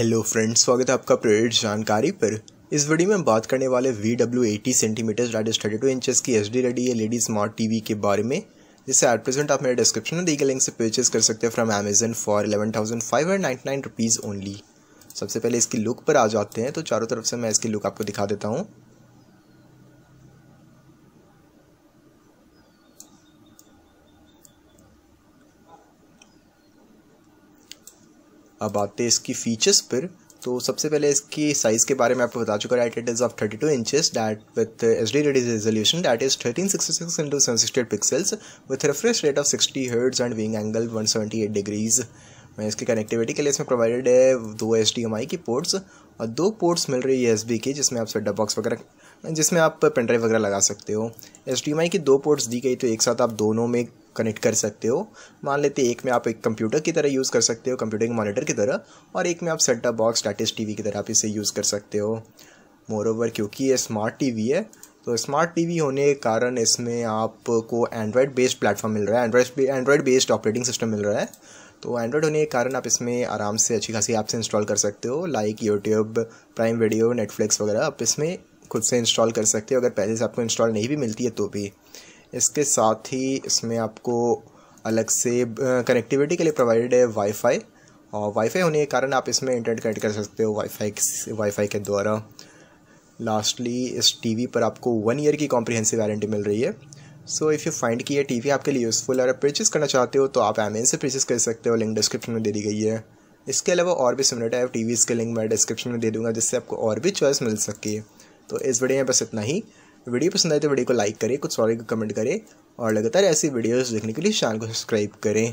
hello friends स्वागत है आपका प्रेरित जानकारी पर इस वीडियो में हम बात करने वाले V W eighty centimetres that thirty two inches की एच डी रेडी है लेडी स्मार्ट वी के बारे में जिसे एट प्रेजेंट आप मेरे डिस्क्रिप्शन में दी गए लिंक से परचेज कर सकते हैं from Amazon for eleven thousand five hundred ninety nine rupees only सबसे पहले इसकी लुक पर आ जाते हैं तो चारों तरफ से मैं इसकी लुक आपको दिखा देता हूँ अब आते हैं इसकी फ़ीचर्स पर तो सबसे पहले इसकी साइज़ के बारे में आपको बता चुका है it is of 32 two inches that with H D resolution that is thirteen sixty six into seven sixty eight pixels with reference rate of sixty hertz and viewing angle one seventy eight degrees में इसकी connectivity के लिए इसमें provided है दो H की ports और दो पोर्ट्स मिल रही है एस की जिसमें आप सेटअप बॉक्स वगैरह जिसमें आप पेन ड्राइव वगैरह लगा सकते हो एच की दो पोर्ट्स दी गई तो एक साथ आप दोनों में कनेक्ट कर सकते हो मान लेते एक में आप एक कंप्यूटर की तरह यूज़ कर सकते हो कंप्यूटर के मॉनिटर की तरह और एक में आप set top box T TV की तरह आप इसे यूज़ कर सकते हो मोर ओवर क्योंकि ये स्मार्ट टीवी है तो स्मार्ट टीवी होने के कारण इसमें आपको एंड्रॉयड बेस्ड प्लेटफॉर्म मिल रहा है Android Android based operating system मिल रहा है तो एंड्रॉयड होने के कारण आप इसमें आराम से अच्छी खासी ऐप्स इंस्टॉल कर सकते हो like YouTube Prime Video Netflix वगैरह आप इसमें खुद से इंस्टॉल कर सकते हो अगर पहले से आपको इंस्टॉल नहीं भी मिलती है तो भी इसके साथ ही इसमें आपको अलग से कनेक्टिविटी के लिए प्रोवाइडेड है वाईफाई और वाईफाई होने के कारण आप इसमें इंटरनेट कनेक्ट कर सकते हो वाईफाई वाईफाई के द्वारा लास्टली इस टीवी पर आपको वन ईयर की कॉम्प्रिहेंसिव वारंटी मिल रही है सो इफ़ यू फाइंड कि ये टी आपके लिए यूज़फुल है अगर परचेज़ करना चाहते हो तो आप अमेजन से परचेज़ कर सकते हो लिंक डिस्क्रिप्शन में दे दी गई है इसके अलावा और भी सिमिलर टाइप टीवीज़ के लिंक मैं डिस्क्रिप्शन में दे दूंगा जिससे आपको और भी चॉइस मिल सकती है तो इस वीडियो में बस इतना ही वीडियो पसंद आए तो वीडियो को लाइक करें कुछ सॉरी को कमेंट करें और लगातार ऐसी वीडियोस देखने के लिए चैनल को सब्सक्राइब करें